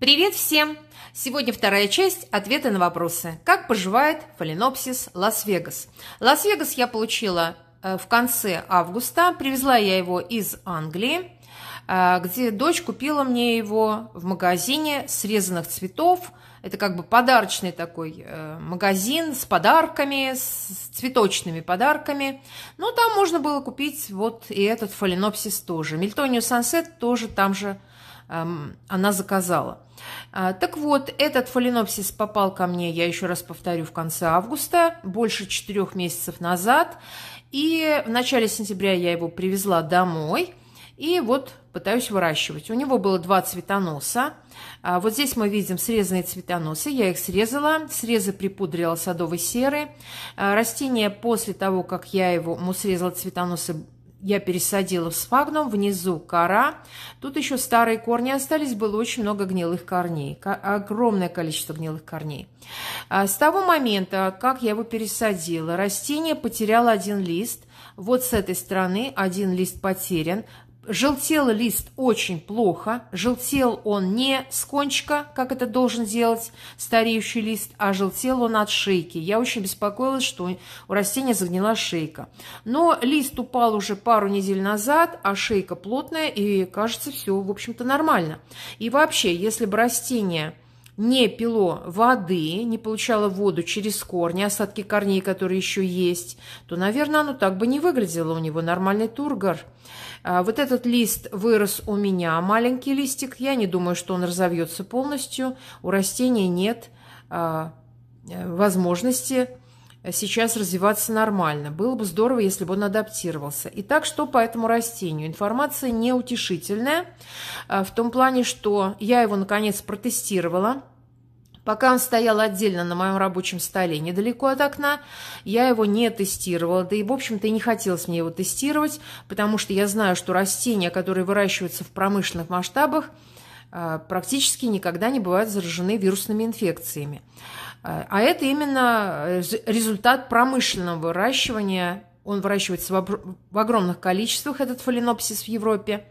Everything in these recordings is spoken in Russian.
Привет всем! Сегодня вторая часть ответа на вопросы. Как поживает фаленопсис Лас-Вегас? Лас-Вегас я получила э, в конце августа. Привезла я его из Англии, э, где дочь купила мне его в магазине срезанных цветов. Это как бы подарочный такой э, магазин с подарками, с цветочными подарками. Но там можно было купить вот и этот фаленопсис тоже. Мельтониус сансет тоже там же эм, она заказала. А, так вот, этот фаленопсис попал ко мне, я еще раз повторю, в конце августа, больше четырех месяцев назад. И в начале сентября я его привезла домой. И вот пытаюсь выращивать. У него было два цветоноса. А, вот здесь мы видим срезанные цветоносы. Я их срезала. Срезы припудрила садовой серы. А, растение после того, как я его ему срезала цветоносы, я пересадила в спагнум, внизу кора. Тут еще старые корни остались, было очень много гнилых корней, огромное количество гнилых корней. А с того момента, как я его пересадила, растение потеряло один лист. Вот с этой стороны один лист потерян, Желтел лист очень плохо, желтел он не с кончика, как это должен делать стареющий лист, а желтел он от шейки. Я очень беспокоилась, что у растения загнила шейка. Но лист упал уже пару недель назад, а шейка плотная, и кажется, все, в общем-то, нормально. И вообще, если бы растение не пило воды, не получало воду через корни, остатки корней, которые еще есть, то, наверное, оно так бы не выглядело у него нормальный тургор. А, вот этот лист вырос у меня, маленький листик. Я не думаю, что он разовьется полностью. У растения нет а, э, возможности сейчас развиваться нормально. Было бы здорово, если бы он адаптировался. Итак, что по этому растению? Информация неутешительная а, в том плане, что я его наконец протестировала – Пока он стоял отдельно на моем рабочем столе недалеко от окна, я его не тестировала, да и, в общем-то, и не хотелось мне его тестировать, потому что я знаю, что растения, которые выращиваются в промышленных масштабах, э, практически никогда не бывают заражены вирусными инфекциями. Э, а это именно э, результат промышленного выращивания. Он выращивается в огромных количествах, этот фаленопсис в Европе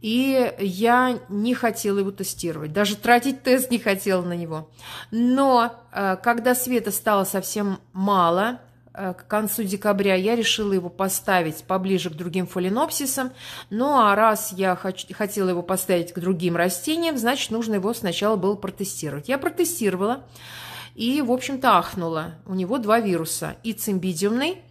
и я не хотела его тестировать, даже тратить тест не хотела на него. Но э, когда света стало совсем мало, э, к концу декабря я решила его поставить поближе к другим фаленопсисам. Ну а раз я хоч- хотела его поставить к другим растениям, значит, нужно его сначала было протестировать. Я протестировала и, в общем-то, ахнула. У него два вируса – и цимбидиумный,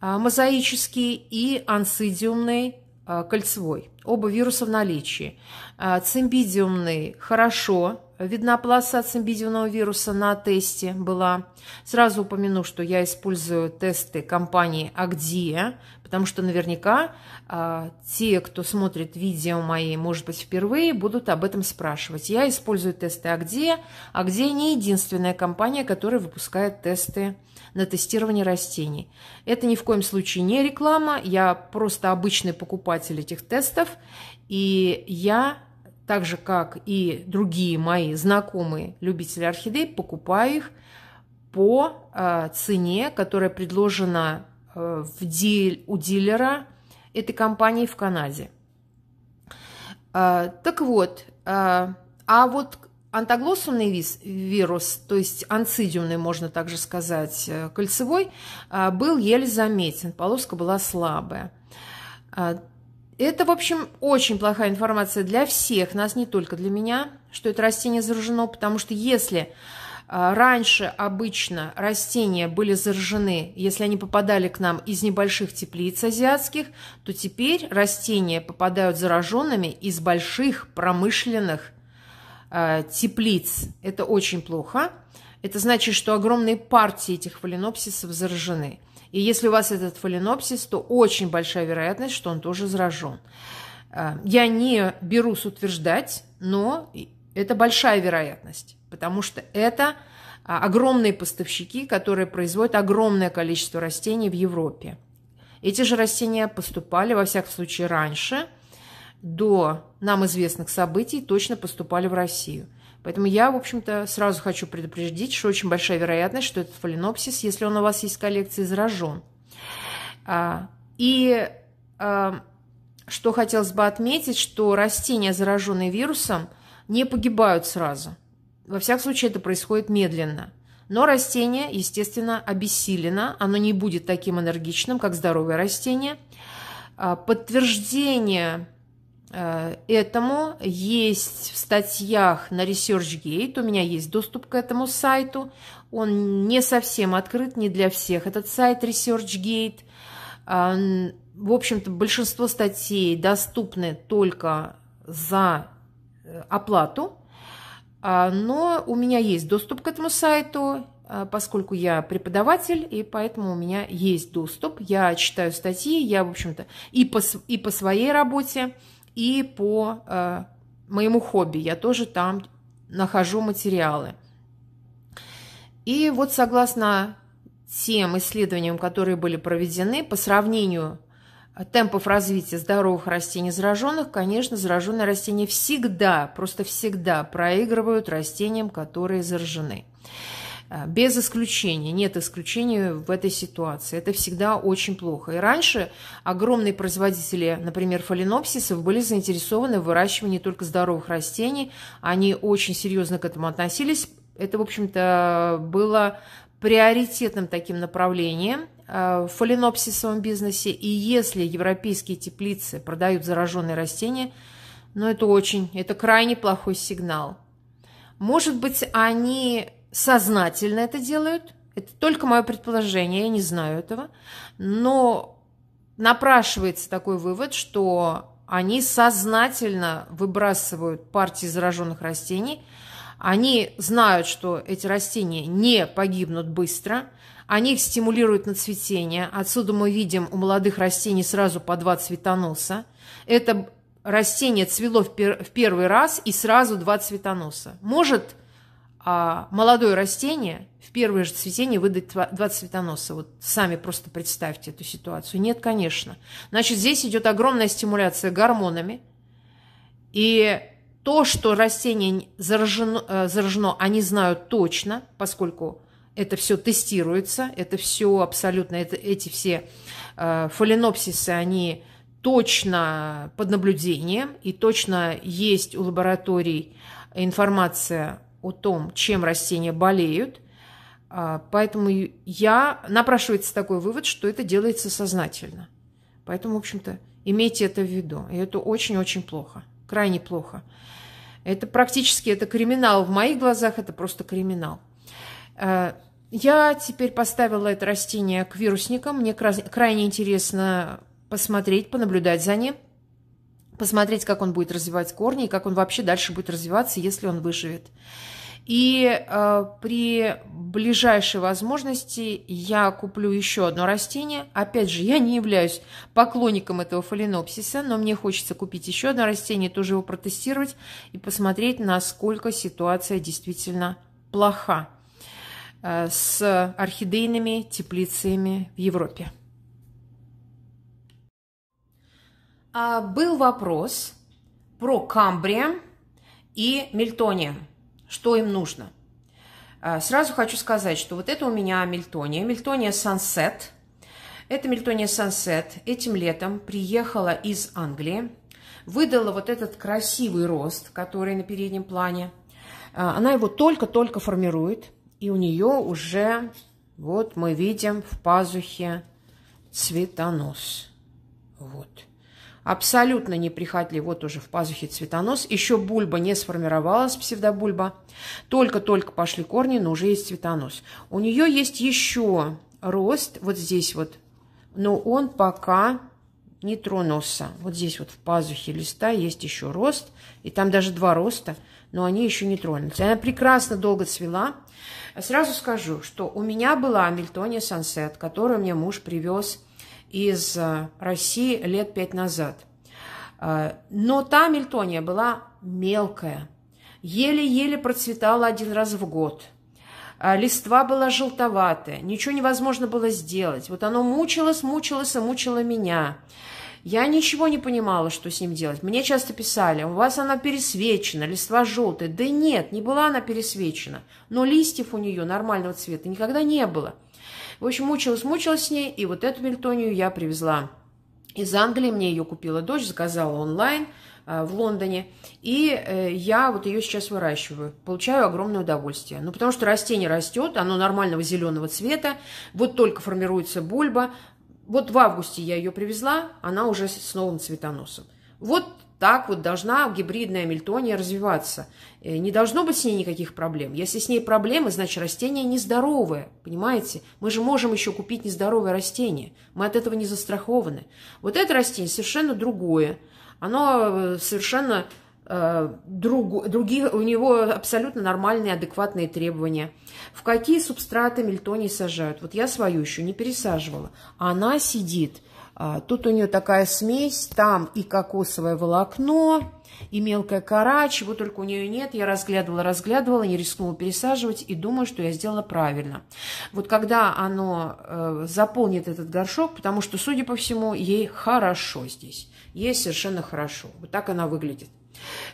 а, мозаический, и ансидиумный, Э, кольцевой. Оба вируса в наличии. Э, цимбидиумный – хорошо. Видна пласта цимбидиумного вируса на тесте была. Сразу упомяну, что я использую тесты компании «Агдия», потому что наверняка э, те, кто смотрит видео мои, может быть, впервые, будут об этом спрашивать. Я использую тесты «Агдия». «Агдия» не единственная компания, которая выпускает тесты на тестирование растений. Это ни в коем случае не реклама, я просто обычный покупатель этих тестов, и я так же, как и другие мои знакомые любители орхидей, покупаю их по а, цене, которая предложена э, в диль, у дилера этой компании в Канаде. А, так вот, а, а вот антоглоссумный вирус, то есть анцидиумный, можно также сказать, э, кольцевой, э, был еле заметен, полоска была слабая. Э, это, в общем, очень плохая информация для всех нас, не только для меня, что это растение заражено, потому что если раньше обычно растения были заражены, если они попадали к нам из небольших теплиц азиатских, то теперь растения попадают зараженными из больших промышленных Э, теплиц. Это очень плохо. Это значит, что огромные партии этих фаленопсисов заражены. И если у вас этот фаленопсис, то очень большая вероятность, что он тоже заражен. Э, я не берусь утверждать, но это большая вероятность, потому что это а, огромные поставщики, которые производят огромное количество растений в Европе. Эти же растения поступали, во всяком случае, раньше до нам известных событий точно поступали в Россию. Поэтому я, в общем-то, сразу хочу предупредить, что очень большая вероятность, что этот фаленопсис, если он у вас есть в коллекции, заражен. А, и а, что хотелось бы отметить, что растения, зараженные вирусом, не погибают сразу. Во всяком случае, это происходит медленно. Но растение, естественно, обессилено, оно не будет таким энергичным, как здоровое растение. А, подтверждение Э, этому есть в статьях на ResearchGate, у меня есть доступ к этому сайту, он не совсем открыт, не для всех этот сайт ResearchGate. В общем-то, большинство статей доступны только за э, оплату, а, но у меня есть доступ к этому сайту, э, поскольку я преподаватель, и поэтому у меня есть доступ. Я читаю статьи, я, в общем-то, и по, и по своей работе, и по э, моему хобби. Я тоже там нахожу материалы. И вот согласно тем исследованиям, которые были проведены, по сравнению э, темпов развития здоровых растений зараженных, конечно, зараженные растения всегда, просто всегда проигрывают растениям, которые заражены. Э, без исключения, нет исключения в этой ситуации. Это всегда очень плохо. И раньше огромные производители, например, фаленопсисов, были заинтересованы в выращивании только здоровых растений. Они очень серьезно к этому относились. Это, в общем-то, было приоритетным таким направлением э, в фаленопсисовом бизнесе. И если европейские теплицы продают зараженные растения, ну это очень, это крайне плохой сигнал. Может быть, они сознательно это делают. Это только мое предположение, я не знаю этого. Но напрашивается такой вывод, что они сознательно выбрасывают партии зараженных растений. Они знают, что эти растения не погибнут быстро. Они их стимулируют на цветение. Отсюда мы видим у молодых растений сразу по два цветоноса. Это растение цвело в, первый раз и сразу два цветоноса. Может а, молодое растение в первое же цветение выдать два цветоноса. Вот сами просто представьте эту ситуацию. Нет, конечно. Значит, здесь идет огромная стимуляция гормонами. И то, что растение заражено, э, заражено, они знают точно, поскольку это все тестируется, это все абсолютно, это, эти все э, фаленопсисы, они точно под наблюдением, и точно есть у лабораторий информация о том, чем растения болеют. А, поэтому я напрашивается такой вывод, что это делается сознательно. Поэтому, в общем-то, имейте это в виду. И это очень-очень плохо, крайне плохо. Это практически это криминал. В моих глазах это просто криминал. А, я теперь поставила это растение к вирусникам. Мне крайне интересно посмотреть, понаблюдать за ним посмотреть, как он будет развивать корни и как он вообще дальше будет развиваться, если он выживет. И э, при ближайшей возможности я куплю еще одно растение. Опять же, я не являюсь поклонником этого фаленопсиса, но мне хочется купить еще одно растение, тоже его протестировать и посмотреть, насколько ситуация действительно плоха э, с орхидейными теплицами в Европе. а, был вопрос про Камбрия и Мельтония, что им нужно. А, сразу хочу сказать, что вот это у меня Мельтония, Мельтония Сансет. Это Мельтония Сансет этим летом приехала из Англии, выдала вот этот красивый рост, который на переднем плане. А, она его только-только формирует, и у нее уже, вот мы видим в пазухе цветонос. Вот абсолютно неприхотлив, вот уже в пазухе цветонос, еще бульба не сформировалась, псевдобульба, только-только пошли корни, но уже есть цветонос. У нее есть еще рост, вот здесь вот, но он пока не тронулся. Вот здесь вот в пазухе листа есть еще рост, и там даже два роста, но они еще не тронулись. Она прекрасно долго цвела. Сразу скажу, что у меня была Амельтония Сансет, которую мне муж привез из э, России лет пять назад. Э, но та мельтония была мелкая, еле-еле процветала один раз в год. Э, листва была желтоватая, ничего невозможно было сделать. Вот оно мучилось, мучилось и мучило меня. Я ничего не понимала, что с ним делать. Мне часто писали, у вас она пересвечена, листва желтая. Да нет, не была она пересвечена. Но листьев у нее нормального цвета никогда не было. В общем, мучилась, мучилась с ней, и вот эту мельтонию я привезла из Англии. Мне ее купила дочь, заказала онлайн э, в Лондоне. И э, я вот ее сейчас выращиваю. Получаю огромное удовольствие. Ну, потому что растение растет, оно нормального зеленого цвета. Вот только формируется бульба. Вот в августе я ее привезла, она уже с новым цветоносом. Вот так вот должна гибридная мельтония развиваться. Э, не должно быть с ней никаких проблем. Если с ней проблемы, значит растение нездоровое, понимаете? Мы же можем еще купить нездоровое растение. Мы от этого не застрахованы. Вот это растение совершенно другое. Оно э, совершенно э, друг, другие, у него абсолютно нормальные, адекватные требования. В какие субстраты мельтоний сажают? Вот я свою еще не пересаживала. Она сидит а, тут у нее такая смесь, там и кокосовое волокно, и мелкая кора, чего только у нее нет. Я разглядывала, разглядывала, не рискнула пересаживать и думаю, что я сделала правильно. Вот когда оно э, заполнит этот горшок, потому что, судя по всему, ей хорошо здесь. Ей совершенно хорошо. Вот так она выглядит.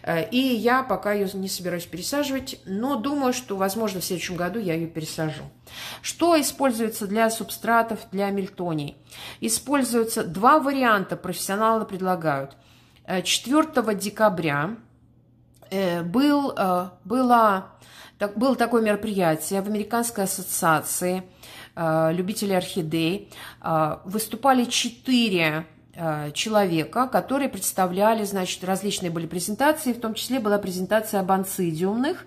Э, и я пока ее не собираюсь пересаживать, но думаю, что, возможно, в следующем году я ее пересажу. Что используется для субстратов, для мельтоний? Используются два варианта, профессионалы предлагают. 4 э, декабря э, был, было, так, было такое мероприятие в Американской ассоциации любителей орхидей. Выступали четыре Э, человека, которые представляли, значит, различные были презентации, в том числе была презентация об анцидиумных,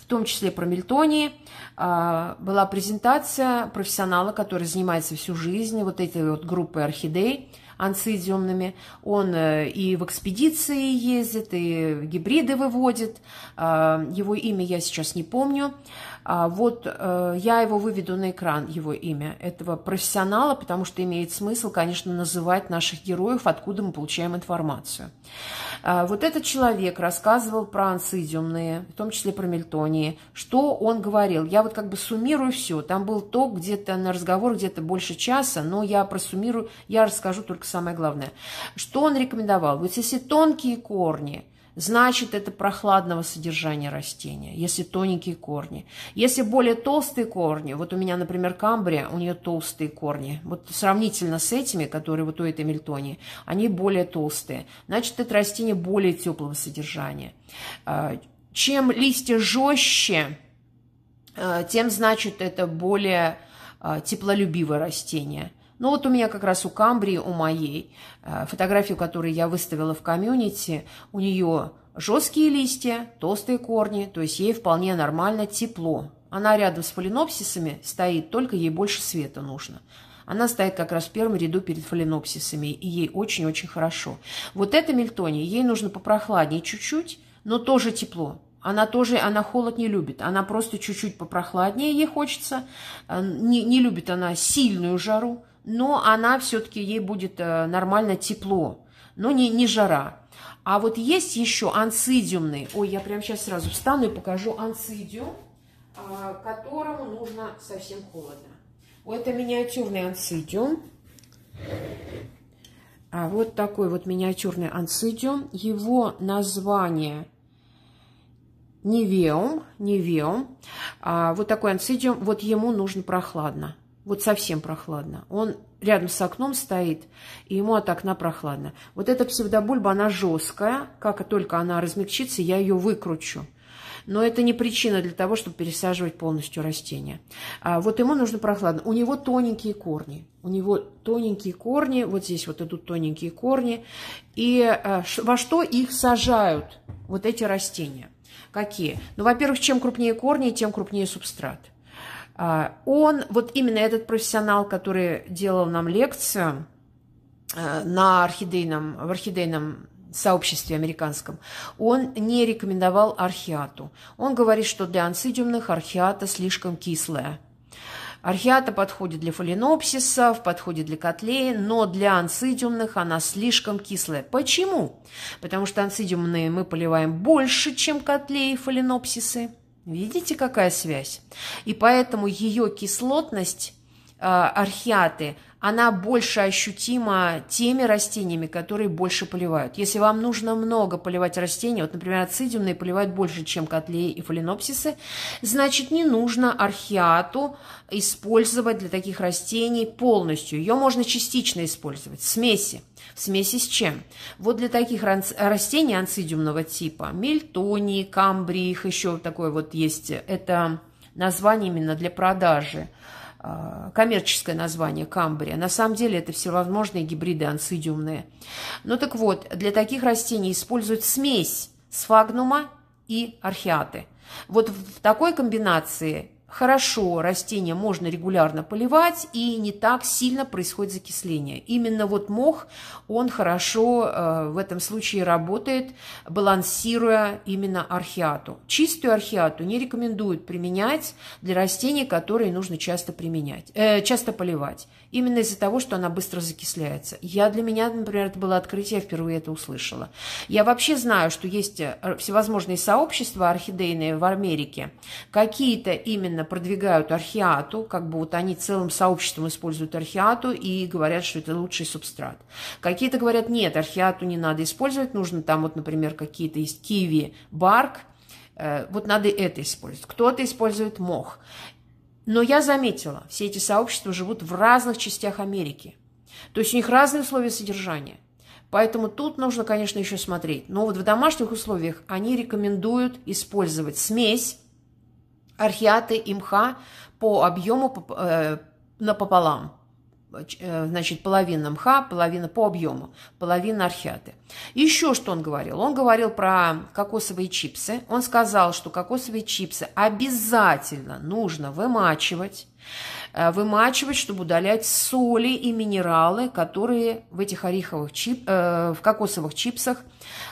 в том числе про мельтонии, э, была презентация профессионала, который занимается всю жизнь вот этой вот группой орхидей, анцидиумными. Он э, и в экспедиции ездит, и гибриды выводит. Его имя я сейчас не помню. А, вот э, я его выведу на экран, его имя, этого профессионала, потому что имеет смысл, конечно, называть наших героев, откуда мы получаем информацию. А, вот этот человек рассказывал про анцидиумные, в том числе про мельтонии, что он говорил. Я вот как бы суммирую все. Там был ток где-то на разговор где-то больше часа, но я просуммирую, я расскажу только самое главное. Что он рекомендовал? Вот если тонкие корни – значит это прохладного содержания растения, если тоненькие корни. Если более толстые корни, вот у меня, например, камбрия, у нее толстые корни, вот сравнительно с этими, которые вот у этой мельтонии, они более толстые, значит это растение более теплого содержания. А, чем листья жестче, а, тем, значит, это более а, теплолюбивое растение. Ну вот у меня как раз у Камбрии, у моей, э, фотографию, которую я выставила в комьюнити, у нее жесткие листья, толстые корни, то есть ей вполне нормально тепло. Она рядом с фаленопсисами стоит, только ей больше света нужно. Она стоит как раз в первом ряду перед фаленопсисами, и ей очень-очень хорошо. Вот эта мельтония, ей нужно попрохладнее чуть-чуть, но тоже тепло. Она тоже, она холод не любит, она просто чуть-чуть попрохладнее ей хочется, э, не, не любит она сильную жару, но она все-таки, ей будет э, нормально тепло, но не, не жара. А вот есть еще ансидиумный. Ой, я прямо сейчас сразу встану и покажу ансидиум, а, которому нужно совсем холодно. Это миниатюрный ансидиум. А вот такой вот миниатюрный ансидиум. Его название невеум. невеум. А вот такой ансидиум. Вот ему нужно прохладно. Вот совсем прохладно. Он рядом с окном стоит, и ему от окна прохладно. Вот эта псевдобульба, она жесткая. Как только она размягчится, я ее выкручу. Но это не причина для того, чтобы пересаживать полностью растение. А вот ему нужно прохладно. У него тоненькие корни. У него тоненькие корни. Вот здесь вот идут тоненькие корни. И а, во что их сажают, вот эти растения? Какие? Ну, во-первых, чем крупнее корни, тем крупнее субстрат. А, он, вот именно этот профессионал, который делал нам лекцию а, на орхидейном, в орхидейном сообществе американском, он не рекомендовал архиату. Он говорит, что для ансидиумных архиата слишком кислая. Архиата подходит для фаленопсисов, подходит для котлей, но для ансидиумных она слишком кислая. Почему? Потому что ансидиумные мы поливаем больше, чем котлеи и фаленопсисы. Видите, какая связь? И поэтому ее кислотность Э, архиаты, она больше ощутима теми растениями, которые больше поливают. Если вам нужно много поливать растения, вот, например, ацидиумные поливают больше, чем котлеи и фаленопсисы, значит, не нужно архиату использовать для таких растений полностью. Ее можно частично использовать в смеси. В смеси с чем? Вот для таких растений анцидиумного типа, мельтонии, камбрии, их еще такое вот есть, это название именно для продажи – а, коммерческое название камбрия. На самом деле это всевозможные гибриды ансидиумные. Ну так вот, для таких растений используют смесь сфагнума и археаты. Вот в такой комбинации Хорошо, растения можно регулярно поливать, и не так сильно происходит закисление. Именно вот мох, он хорошо э, в этом случае работает, балансируя именно архиату. Чистую архиату не рекомендуют применять для растений, которые нужно часто применять, э, часто поливать именно из-за того, что она быстро закисляется. Я для меня, например, это было открытие, я впервые это услышала. Я вообще знаю, что есть э, всевозможные сообщества орхидейные в Америке. Какие-то именно продвигают архиату, как бы вот они целым сообществом используют архиату и говорят, что это лучший субстрат. Какие-то говорят, нет, архиату не надо использовать, нужно там вот, например, какие-то есть киви, барк, э, вот надо это использовать. Кто-то использует мох. Но я заметила, все эти сообщества живут в разных частях Америки. То есть у них разные условия содержания. Поэтому тут нужно, конечно, еще смотреть. Но вот в домашних условиях они рекомендуют использовать смесь архиаты и мха по объему э, напополам. Э, значит, половина мха, половина по объему, половина архиаты. Еще что он говорил? Он говорил про кокосовые чипсы. Он сказал, что кокосовые чипсы обязательно нужно вымачивать, э, вымачивать, чтобы удалять соли и минералы, которые в этих ореховых чип, э, в кокосовых чипсах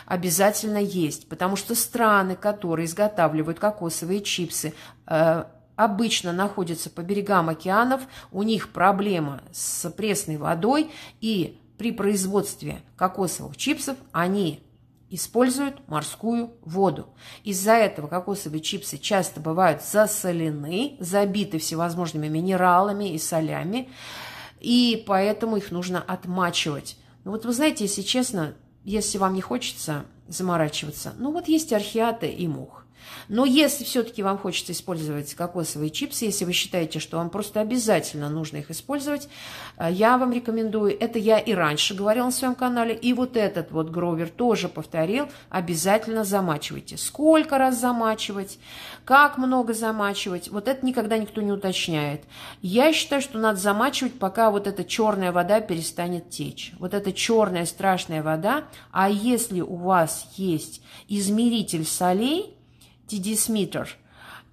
обязательно есть, потому что страны, которые изготавливают кокосовые чипсы, э, обычно находятся по берегам океанов, у них проблема с пресной водой, и при производстве кокосовых чипсов они используют морскую воду. Из-за этого кокосовые чипсы часто бывают засолены, забиты всевозможными минералами и солями, и поэтому их нужно отмачивать. Но ну вот вы знаете, если честно, если вам не хочется заморачиваться, ну вот есть археаты и мух. Но если все-таки вам хочется использовать кокосовые чипсы, если вы считаете, что вам просто обязательно нужно их использовать, э, я вам рекомендую. Это я и раньше говорила на своем канале, и вот этот вот Гровер тоже повторил. Обязательно замачивайте. Сколько раз замачивать, как много замачивать, вот это никогда никто не уточняет. Я считаю, что надо замачивать, пока вот эта черная вода перестанет течь. Вот эта черная страшная вода, а если у вас есть измеритель солей, TD-сметр,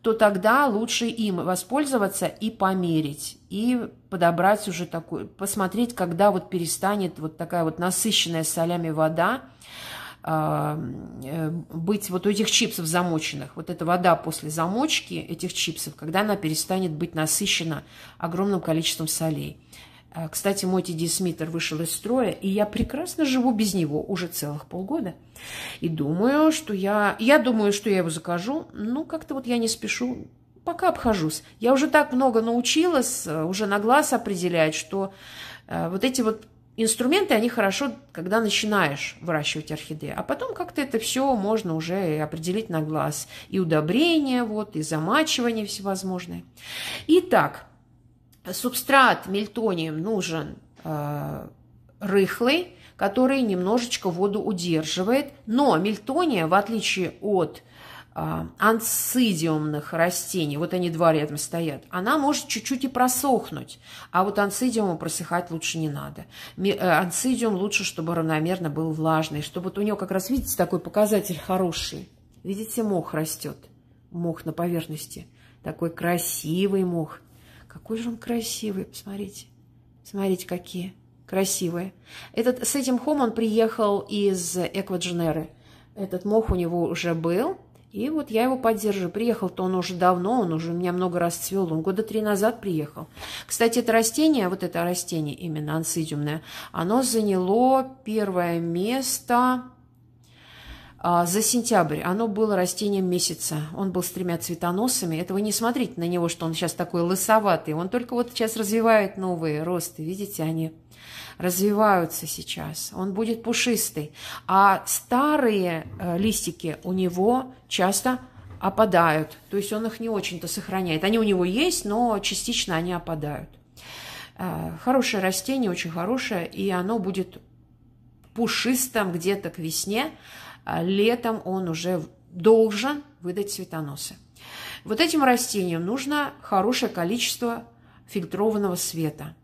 то тогда лучше им воспользоваться и померить, и подобрать уже такую, посмотреть, когда вот перестанет вот такая вот насыщенная солями вода, а, э, быть вот у этих чипсов замоченных, вот эта вода после замочки этих чипсов, когда она перестанет быть насыщена огромным количеством солей. А, кстати, мой TD Смитер вышел из строя, и я прекрасно живу без него уже целых полгода. И думаю, что я... Я думаю, что я его закажу. Ну, как-то вот я не спешу. Пока обхожусь. Я уже так много научилась, э, уже на глаз определять, что э, вот эти вот инструменты, они хорошо, когда начинаешь выращивать орхидеи, а потом как-то это все можно уже определить на глаз. И удобрения, вот, и замачивание всевозможное. Итак, Субстрат мельтонием нужен э, рыхлый, который немножечко воду удерживает, но мельтония, в отличие от э, ансидиумных растений, вот они два рядом стоят, она может чуть-чуть и просохнуть, а вот ансидиуму просыхать лучше не надо. Э, ансидиум лучше, чтобы равномерно был влажный, чтобы вот у него как раз, видите, такой показатель хороший. Видите, мох растет, мох на поверхности, такой красивый мох – какой же он красивый, посмотрите. Смотрите, какие красивые. Этот, с этим хом он приехал из Эквадженеры. Этот мох у него уже был, и вот я его поддерживаю. Приехал-то он уже давно, он уже у меня много раз цвел, он года три назад приехал. Кстати, это растение, вот это растение именно ансидиумное, оно заняло первое место а, за сентябрь оно было растением месяца. Он был с тремя цветоносами. Это вы не смотрите на него, что он сейчас такой лысоватый. Он только вот сейчас развивает новые росты. Видите, они развиваются сейчас. Он будет пушистый. А старые э, листики у него часто опадают. То есть он их не очень-то сохраняет. Они у него есть, но частично они опадают. Э, хорошее растение, очень хорошее, и оно будет пушистым где-то к весне. А, летом он уже должен выдать цветоносы. Вот этим растениям нужно хорошее количество фильтрованного света.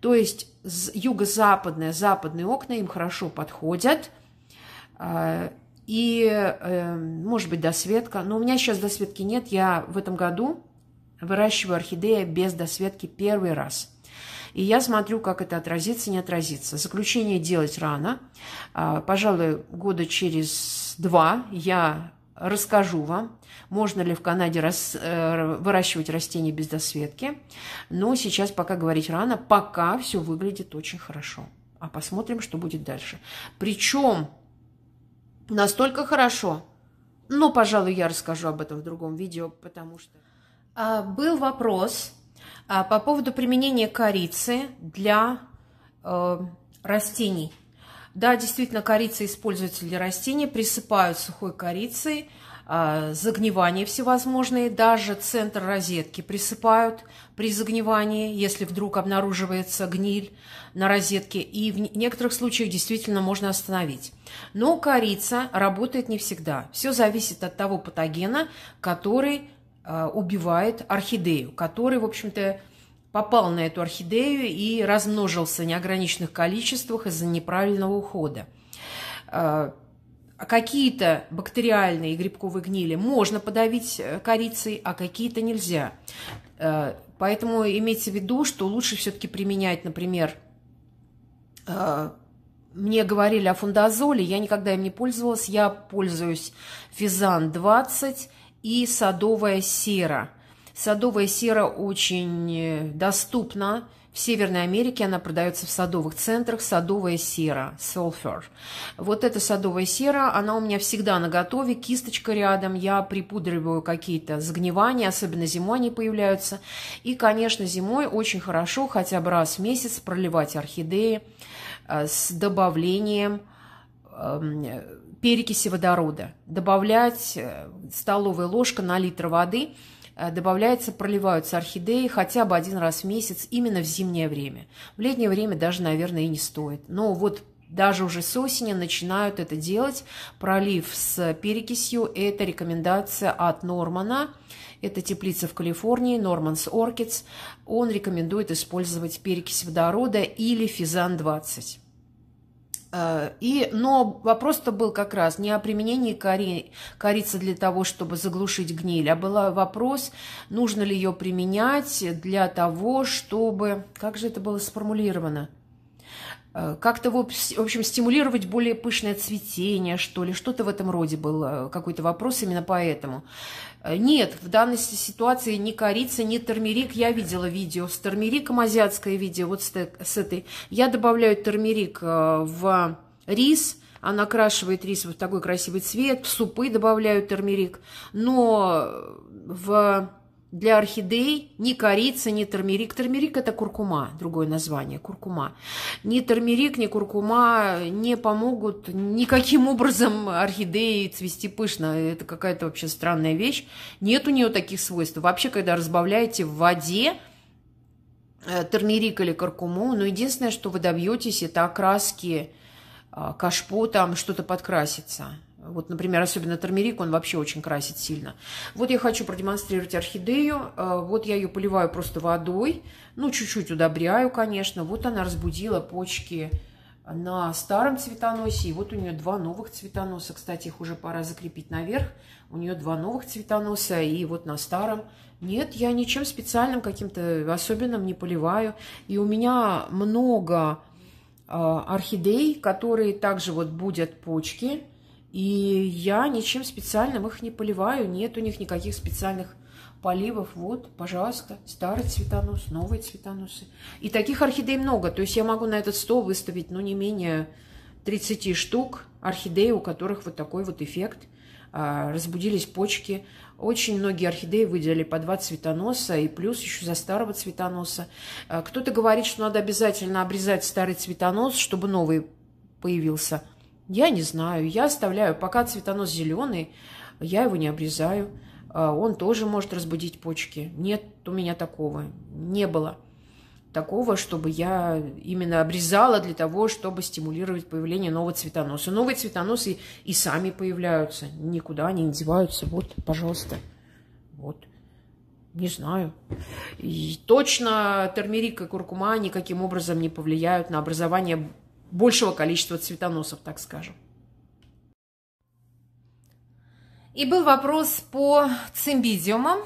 То есть юго-западные, западные окна им хорошо подходят. А, и, эм, может быть, досветка. Но у меня сейчас досветки нет. Я в этом году выращиваю орхидеи без досветки первый раз. И я смотрю, как это отразится, не отразится. Заключение делать рано. А, пожалуй, года через два я расскажу вам, можно ли в Канаде рас, э, выращивать растения без досветки. Но сейчас пока говорить рано, пока все выглядит очень хорошо. А посмотрим, что будет дальше. Причем настолько хорошо, но, пожалуй, я расскажу об этом в другом видео, потому что... А, был вопрос а, по поводу применения корицы для э, растений. Да, действительно, корица используется для растений, присыпают сухой корицей, э, а, загнивания всевозможные, даже центр розетки присыпают при загнивании, если вдруг обнаруживается гниль на розетке, и в некоторых случаях действительно можно остановить. Но корица работает не всегда. Все зависит от того патогена, который Э, убивает орхидею, который, в общем-то, попал на эту орхидею и размножился в неограниченных количествах из-за неправильного ухода. Э, какие-то бактериальные и грибковые гнили можно подавить э, корицей, а какие-то нельзя. Поэтому имейте в виду, что лучше все-таки применять, например, мне говорили о фундазоле, я никогда им не пользовалась, я пользуюсь Физан 20 и садовая сера. Садовая сера очень э, доступна. В Северной Америке она продается в садовых центрах, садовая сера, sulfur. Вот эта садовая сера, она у меня всегда на готове, кисточка рядом, я припудриваю какие-то загнивания, особенно зимой они появляются. И, конечно, зимой очень хорошо хотя бы раз в месяц проливать орхидеи э, с добавлением Эм, перекиси водорода. Добавлять э, столовая ложка на литр воды, э, добавляется, проливаются орхидеи хотя бы один раз в месяц именно в зимнее время. В летнее время даже, наверное, и не стоит. Но вот даже уже с осени начинают это делать. Пролив с перекисью – это рекомендация от Нормана. Это теплица в Калифорнии, Норманс Orchids. Он рекомендует использовать перекись водорода или физан-20. Э, и, но вопрос-то был как раз не о применении кори, корицы для того, чтобы заглушить гниль, а был вопрос, нужно ли ее применять для того, чтобы... Как же это было сформулировано? Э, как-то, в общем, стимулировать более пышное цветение, что ли, что-то в этом роде был э, какой-то вопрос именно поэтому. Э, нет, в данной ситуации ни корица, ни термерик. Я видела видео с термериком, азиатское видео, вот с, с этой. Я добавляю термерик в рис, она окрашивает рис вот в такой красивый цвет, в супы добавляю термерик, но в для орхидей ни корица, ни турмерик. Турмерик – это куркума, другое название – куркума. Ни турмерик, ни куркума не помогут никаким образом орхидеи цвести пышно. Это какая-то вообще странная вещь. Нет у нее таких свойств. Вообще, когда разбавляете в воде э, турмерик или куркуму, но ну, единственное, что вы добьетесь, это окраски а, кашпо, там что-то подкрасится. Вот, например, особенно термерик, он вообще очень красит сильно. Вот я хочу продемонстрировать орхидею. Э, вот я ее поливаю просто водой. Ну, чуть-чуть удобряю, конечно. Вот она разбудила почки на старом цветоносе. И вот у нее два новых цветоноса. Кстати, их уже пора закрепить наверх. У нее два новых цветоноса. И вот на старом. Нет, я ничем специальным каким-то особенным не поливаю. И у меня много э, орхидей, которые также вот будут почки и я ничем специальным их не поливаю, нет у них никаких специальных поливов. Вот, пожалуйста, старый цветонос, новые цветоносы. И таких орхидей много. То есть я могу на этот стол выставить, ну, не менее 30 штук орхидей, у которых вот такой вот эффект. А, разбудились почки. Очень многие орхидеи выделили по два цветоноса и плюс еще за старого цветоноса. А, кто-то говорит, что надо обязательно обрезать старый цветонос, чтобы новый появился – я не знаю, я оставляю, пока цветонос зеленый, я его не обрезаю. А, он тоже может разбудить почки. Нет у меня такого, не было такого, чтобы я именно обрезала для того, чтобы стимулировать появление нового цветоноса. Новые цветоносы и сами появляются, никуда они не деваются. Вот, пожалуйста, вот. Не знаю. И точно термерик и куркума никаким образом не повлияют на образование большего количества цветоносов, так скажем. И был вопрос по цимбидиумам.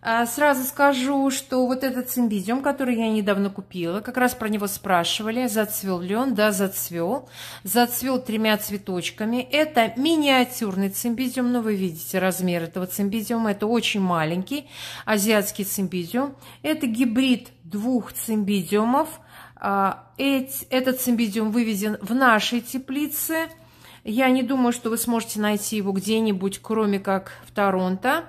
А, сразу скажу, что вот этот цимбидиум, который я недавно купила, как раз про него спрашивали, зацвел ли он, да, зацвел. Зацвел тремя цветочками. Это миниатюрный цимбидиум, но ну, вы видите размер этого цимбидиума. это очень маленький азиатский цимбидиум. Это гибрид двух цимбидиумов. А, этот цимбидиум вывезен в нашей теплице. Я не думаю, что вы сможете найти его где-нибудь, кроме как в Торонто,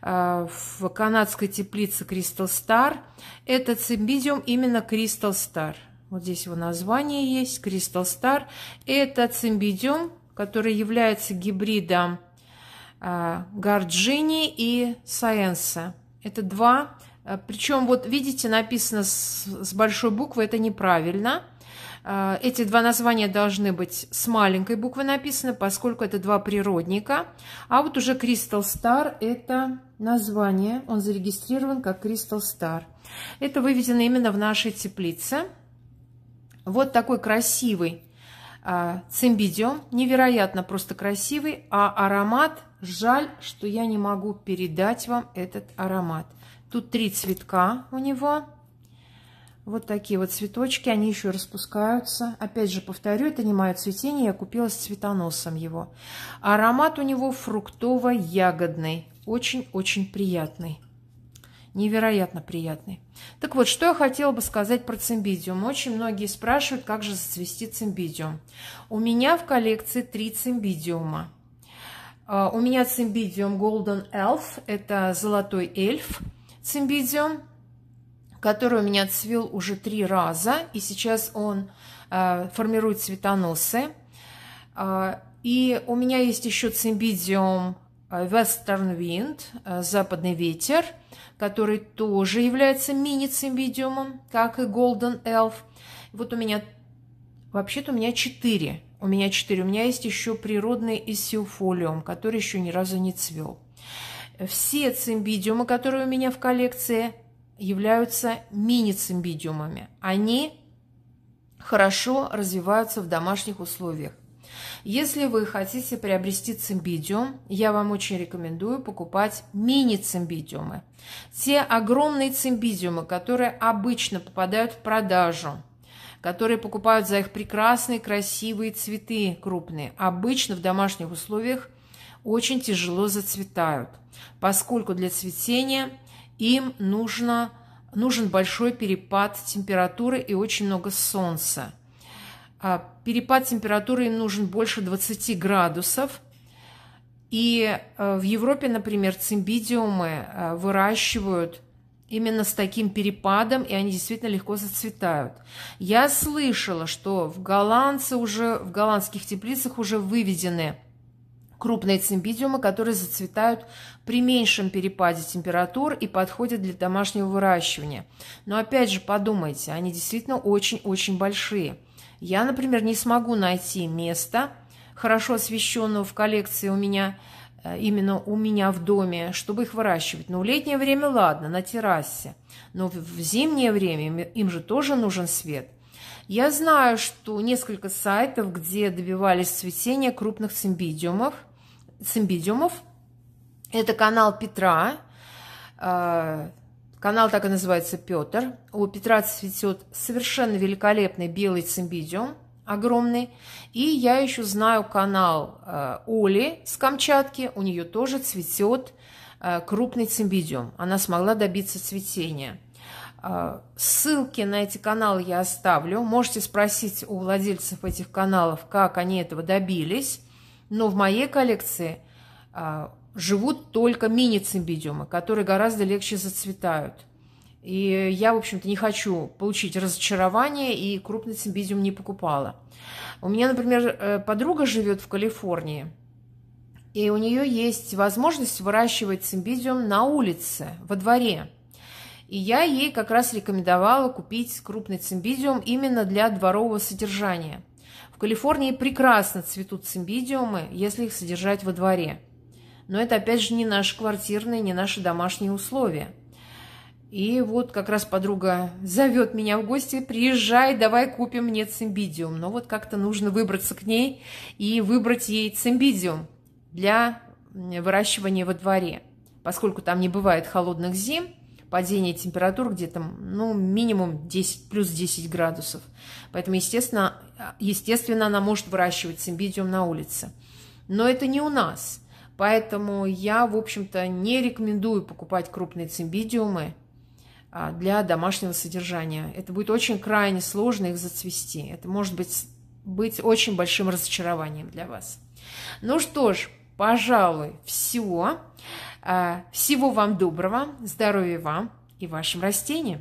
а, в канадской теплице Crystal Star. этот цимбидиум именно Crystal Star. Вот здесь его название есть, Crystal Star. Это цимбидиум, который является гибридом а, Горджини и Саенса. Это два Э, Причем вот видите, написано с, с большой буквы, это неправильно. Э, эти два названия должны быть с маленькой буквы написаны, поскольку это два природника. А вот уже Crystal Star – это название, он зарегистрирован как Crystal Star. Это выведено именно в нашей теплице. Вот такой красивый э, цимбидиум, невероятно просто красивый, а аромат, жаль, что я не могу передать вам этот аромат. Тут три цветка у него. Вот такие вот цветочки, они еще распускаются. Опять же, повторю, это не мое цветение, я купила с цветоносом его. Аромат у него фруктово-ягодный, очень-очень приятный. Невероятно приятный. Так вот, что я хотела бы сказать про цимбидиум. Очень многие спрашивают, как же зацвести цимбидиум. У меня в коллекции три цимбидиума. А, у меня цимбидиум Golden Elf, это золотой эльф – цимбидиум, который у меня цвел уже три раза, и сейчас он э, формирует цветоносы. Э, и у меня есть еще цимбидиум э, Western Wind, э, западный ветер, который тоже является мини-цимбидиумом, как и Golden Elf. Вот у меня, вообще-то у меня четыре. У меня четыре. У меня есть еще природный эсиофолиум, который еще ни разу не цвел. Все цимбидиумы, которые у меня в коллекции, являются мини-цимбидиумами. Они хорошо развиваются в домашних условиях. Если вы хотите приобрести цимбидиум, я вам очень рекомендую покупать мини-цимбидиумы. Те огромные цимбидиумы, которые обычно попадают в продажу, которые покупают за их прекрасные красивые цветы крупные, обычно в домашних условиях очень тяжело зацветают, поскольку для цветения им нужно, нужен большой перепад температуры и очень много солнца. А, перепад температуры им нужен больше 20 градусов. И э, в Европе, например, цимбидиумы э, выращивают – именно с таким перепадом, и они действительно легко зацветают. Я слышала, что в голландцы уже, в голландских теплицах уже выведены крупные цимбидиумы, которые зацветают при меньшем перепаде температур и подходят для домашнего выращивания. Но опять же подумайте, они действительно очень-очень большие. Я, например, не смогу найти место, хорошо освещенного в коллекции у меня, э, именно у меня в доме, чтобы их выращивать. Но в летнее время ладно, на террасе. Но в зимнее время им же тоже нужен свет. Я знаю, что несколько сайтов, где добивались цветения крупных цимбидиумов – Цимбидиумов. Это канал Петра. А, канал так и называется Петр. У Петра цветет совершенно великолепный белый цимбидиум, огромный. И я еще знаю канал а, Оли с Камчатки. У нее тоже цветет а, крупный цимбидиум. Она смогла добиться цветения. ссылки на эти каналы я оставлю. Можете спросить у владельцев этих каналов, как они этого добились. Но в моей коллекции а, живут только мини-цимбидиумы, которые гораздо легче зацветают. И я, в общем-то, не хочу получить разочарование, и крупный цимбидиум не покупала. У меня, например, э, подруга живет в Калифорнии, и у нее есть возможность выращивать цимбидиум на улице, во дворе. И я ей как раз рекомендовала купить крупный цимбидиум именно для дворового содержания. В Калифорнии прекрасно цветут цимбидиумы, если их содержать во дворе. Но это, опять же, не наши квартирные, не наши домашние условия. И вот как раз подруга зовет меня в гости, приезжай, давай купим мне цимбидиум. Но вот как-то нужно выбраться к ней и выбрать ей цимбидиум для выращивания во дворе. Поскольку там не бывает холодных зим, падение температур где-то, ну, минимум 10, плюс 10 градусов. Поэтому, естественно, естественно, она может выращивать цимбидиум на улице. Но это не у нас. Поэтому я, в общем-то, не рекомендую покупать крупные цимбидиумы а, для домашнего содержания. Это будет очень крайне сложно их зацвести. Это может быть, быть очень большим разочарованием для вас. Ну что ж, пожалуй, все. Э, всего вам доброго, здоровья вам и вашим растениям!